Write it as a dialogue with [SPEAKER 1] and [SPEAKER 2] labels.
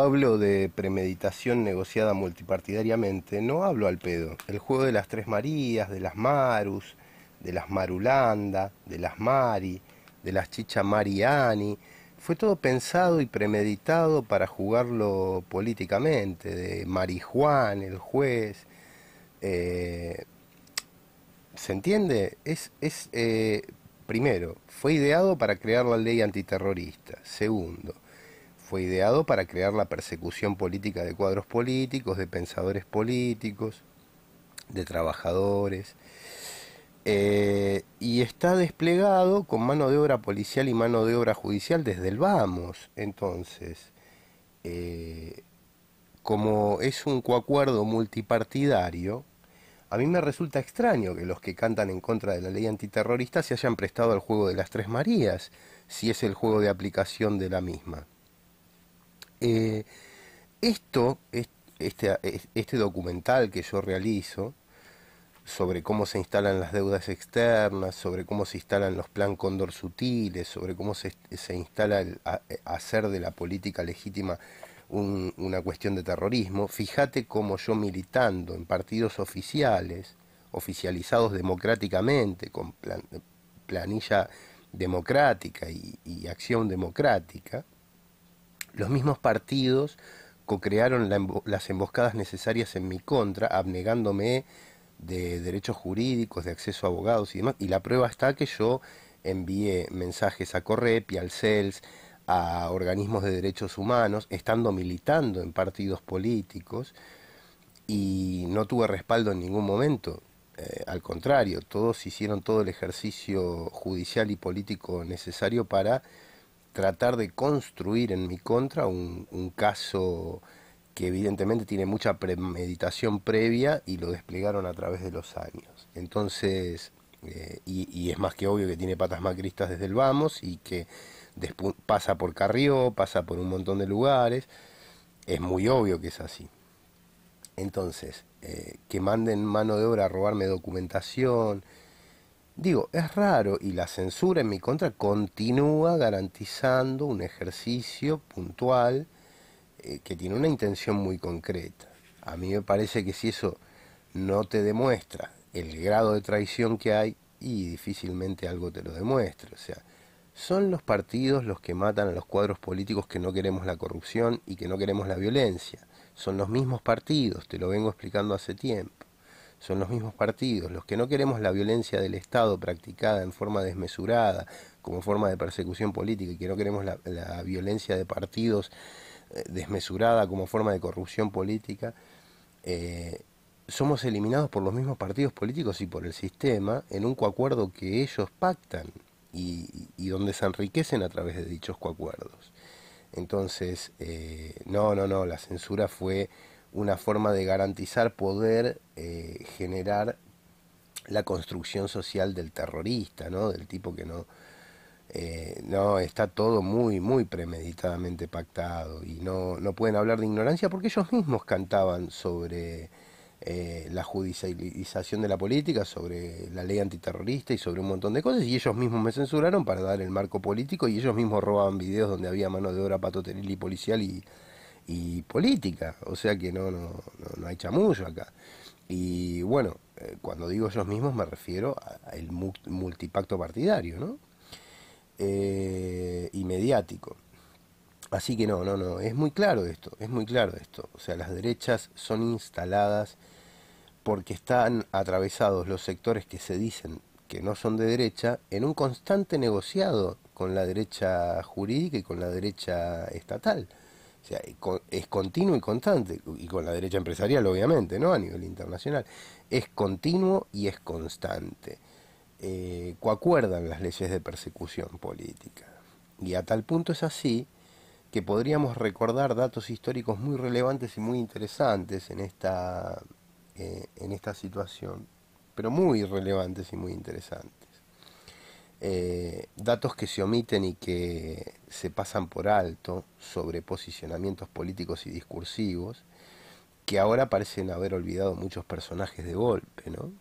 [SPEAKER 1] hablo de premeditación negociada multipartidariamente, no hablo al pedo. El juego de las Tres Marías, de las Marus, de las Marulanda, de las Mari, de las Chicha Mariani, fue todo pensado y premeditado para jugarlo políticamente, de Marijuán, el juez. Eh, ¿Se entiende? Es, es eh, primero, fue ideado para crear la ley antiterrorista. Segundo, fue ideado para crear la persecución política de cuadros políticos, de pensadores políticos, de trabajadores, eh, y está desplegado con mano de obra policial y mano de obra judicial desde el vamos. Entonces, eh, como es un coacuerdo multipartidario, a mí me resulta extraño que los que cantan en contra de la ley antiterrorista se hayan prestado al juego de las Tres Marías, si es el juego de aplicación de la misma. Eh, esto, este, este documental que yo realizo sobre cómo se instalan las deudas externas, sobre cómo se instalan los plan cóndor sutiles, sobre cómo se, instala el hacer de la política legítima una cuestión de terrorismo, fíjate cómo yo militando en partidos oficiales, oficializados democráticamente, con planilla democrática y acción democrática, los mismos partidos co-crearon las emboscadas necesarias en mi contra, abnegándome de derechos jurídicos, de acceso a abogados y demás. Y la prueba está que yo envié mensajes a Correpi, al CELS, a organismos de derechos humanos, estando militando en partidos políticos y no tuve respaldo en ningún momento. Eh, al contrario, todos hicieron todo el ejercicio judicial y político necesario para tratar de construir en mi contra un, caso que evidentemente tiene mucha premeditación previa y lo desplegaron a través de los años. Entonces, eh, y, es más que obvio que tiene patas macristas desde el vamos y que pasa por Carrió, pasa por un montón de lugares, es muy obvio que es así. Entonces, eh, que manden mano de obra a robarme documentación, Digo, es raro y la censura en mi contra continúa garantizando un ejercicio puntual eh, que tiene una intención muy concreta. A mí me parece que si eso no te demuestra el grado de traición que hay, y difícilmente algo te lo demuestre. O sea, son los partidos los que matan a los cuadros políticos que no queremos la corrupción y que no queremos la violencia. Son los mismos partidos, te lo vengo explicando hace tiempo son los mismos partidos, los que no queremos la violencia del Estado practicada en forma desmesurada, como forma de persecución política, y que no queremos la, violencia de partidos eh, desmesurada como forma de corrupción política, eh, somos eliminados por los mismos partidos políticos y por el sistema en un coacuerdo que ellos pactan y, donde se enriquecen a través de dichos coacuerdos. Entonces, eh, no, no, no, la censura fue una forma de garantizar poder eh, generar la construcción social del terrorista, ¿no? Del tipo que no, eh, no está todo muy, muy premeditadamente pactado y no, no pueden hablar de ignorancia porque ellos mismos cantaban sobre eh, la judicialización de la política, sobre la ley antiterrorista y sobre un montón de cosas y ellos mismos me censuraron para dar el marco político y ellos mismos robaban videos donde había mano de obra patoteril y policial y y política, o sea que no, no, no, hay chamullo acá. Y bueno, eh, cuando digo ellos mismos me refiero al multipacto partidario, ¿no? Eh, y mediático. Así que no, no, no, es muy claro esto, es muy claro esto. O sea, las derechas son instaladas porque están atravesados los sectores que se dicen que no son de derecha en un constante negociado con la derecha jurídica y con la derecha estatal. O sea, es continuo y constante, y con la derecha empresarial obviamente, ¿no? A nivel internacional. Es continuo y es constante. Eh, coacuerdan las leyes de persecución política. Y a tal punto es así que podríamos recordar datos históricos muy relevantes y muy interesantes en esta, eh, en esta situación, pero muy relevantes y muy interesantes. Eh, datos que se omiten y que se pasan por alto sobre posicionamientos políticos y discursivos que ahora parecen haber olvidado muchos personajes de golpe, ¿no?